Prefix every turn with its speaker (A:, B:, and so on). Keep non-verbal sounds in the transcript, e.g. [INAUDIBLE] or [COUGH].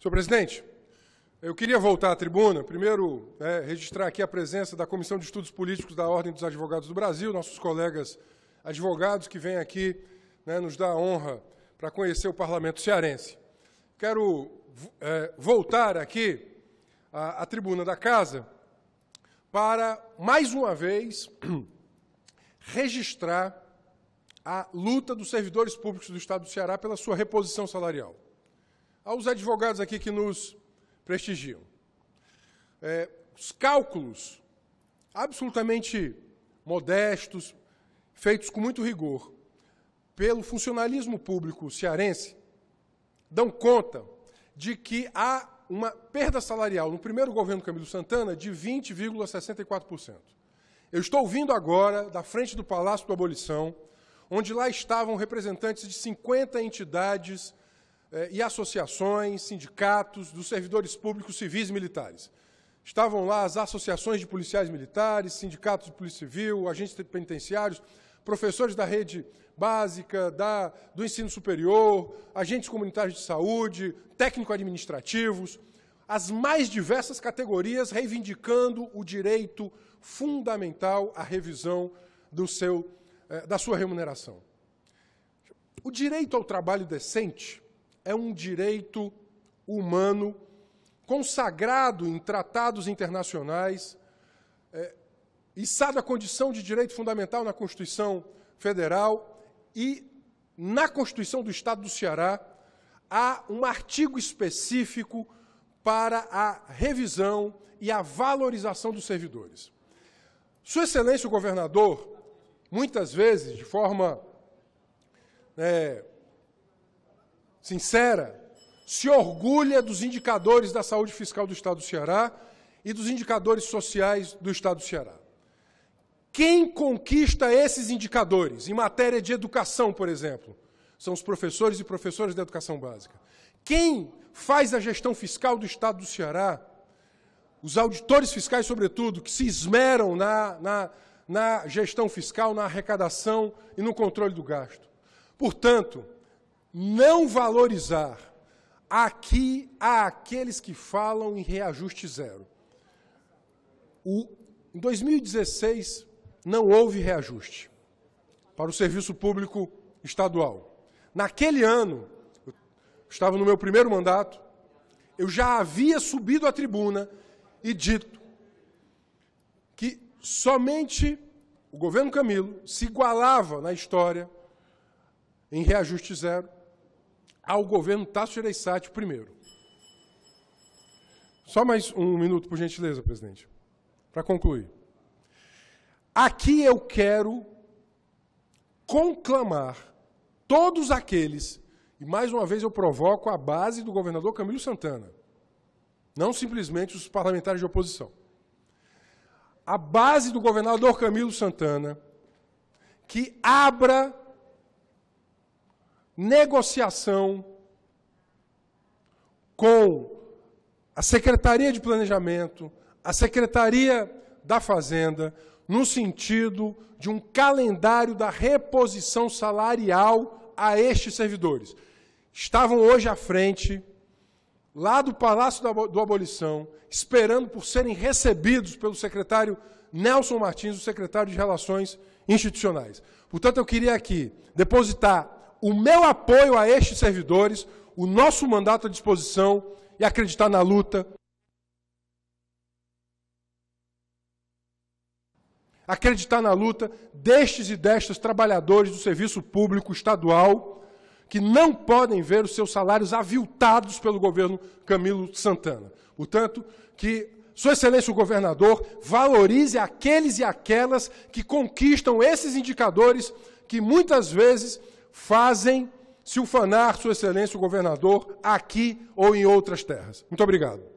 A: Senhor presidente, eu queria voltar à tribuna, primeiro é, registrar aqui a presença da Comissão de Estudos Políticos da Ordem dos Advogados do Brasil, nossos colegas advogados que vêm aqui né, nos dar a honra para conhecer o parlamento cearense. Quero é, voltar aqui à, à tribuna da casa para, mais uma vez, [CLEARS THROAT] registrar a luta dos servidores públicos do Estado do Ceará pela sua reposição salarial aos advogados aqui que nos prestigiam. É, os cálculos absolutamente modestos, feitos com muito rigor, pelo funcionalismo público cearense, dão conta de que há uma perda salarial no primeiro governo Camilo Santana de 20,64%. Eu estou vindo agora da frente do Palácio do Abolição, onde lá estavam representantes de 50 entidades é, e associações, sindicatos dos servidores públicos civis e militares. Estavam lá as associações de policiais militares, sindicatos de polícia civil, agentes penitenciários, professores da rede básica, da, do ensino superior, agentes comunitários de saúde, técnico-administrativos, as mais diversas categorias reivindicando o direito fundamental à revisão do seu, eh, da sua remuneração. O direito ao trabalho decente é um direito humano consagrado em tratados internacionais, é, içado a condição de direito fundamental na Constituição Federal e na Constituição do Estado do Ceará, há um artigo específico para a revisão e a valorização dos servidores. Sua Excelência o Governador, muitas vezes, de forma é, sincera, se orgulha dos indicadores da saúde fiscal do Estado do Ceará e dos indicadores sociais do Estado do Ceará. Quem conquista esses indicadores em matéria de educação, por exemplo, são os professores e professoras da educação básica. Quem faz a gestão fiscal do Estado do Ceará, os auditores fiscais, sobretudo, que se esmeram na, na, na gestão fiscal, na arrecadação e no controle do gasto. Portanto, não valorizar aqui a aqueles que falam em reajuste zero. O, em 2016, não houve reajuste para o serviço público estadual. Naquele ano, eu estava no meu primeiro mandato, eu já havia subido à tribuna e dito que somente o governo Camilo se igualava na história em reajuste zero ao governo Tasso Gereissati primeiro. Só mais um minuto, por gentileza, presidente, para concluir. Aqui eu quero conclamar todos aqueles, e mais uma vez eu provoco a base do governador Camilo Santana, não simplesmente os parlamentares de oposição. A base do governador Camilo Santana que abra negociação com a Secretaria de Planejamento, a Secretaria da Fazenda, no sentido de um calendário da reposição salarial a estes servidores. Estavam hoje à frente, lá do Palácio do Abolição, esperando por serem recebidos pelo secretário Nelson Martins, o secretário de Relações Institucionais. Portanto, eu queria aqui depositar o meu apoio a estes servidores, o nosso mandato à disposição e acreditar na luta. Acreditar na luta destes e destas trabalhadores do serviço público estadual que não podem ver os seus salários aviltados pelo governo Camilo Santana. Portanto, que sua Excelência o Governador valorize aqueles e aquelas que conquistam esses indicadores que muitas vezes fazem se ufanar, Sua Excelência, o governador, aqui ou em outras terras. Muito obrigado.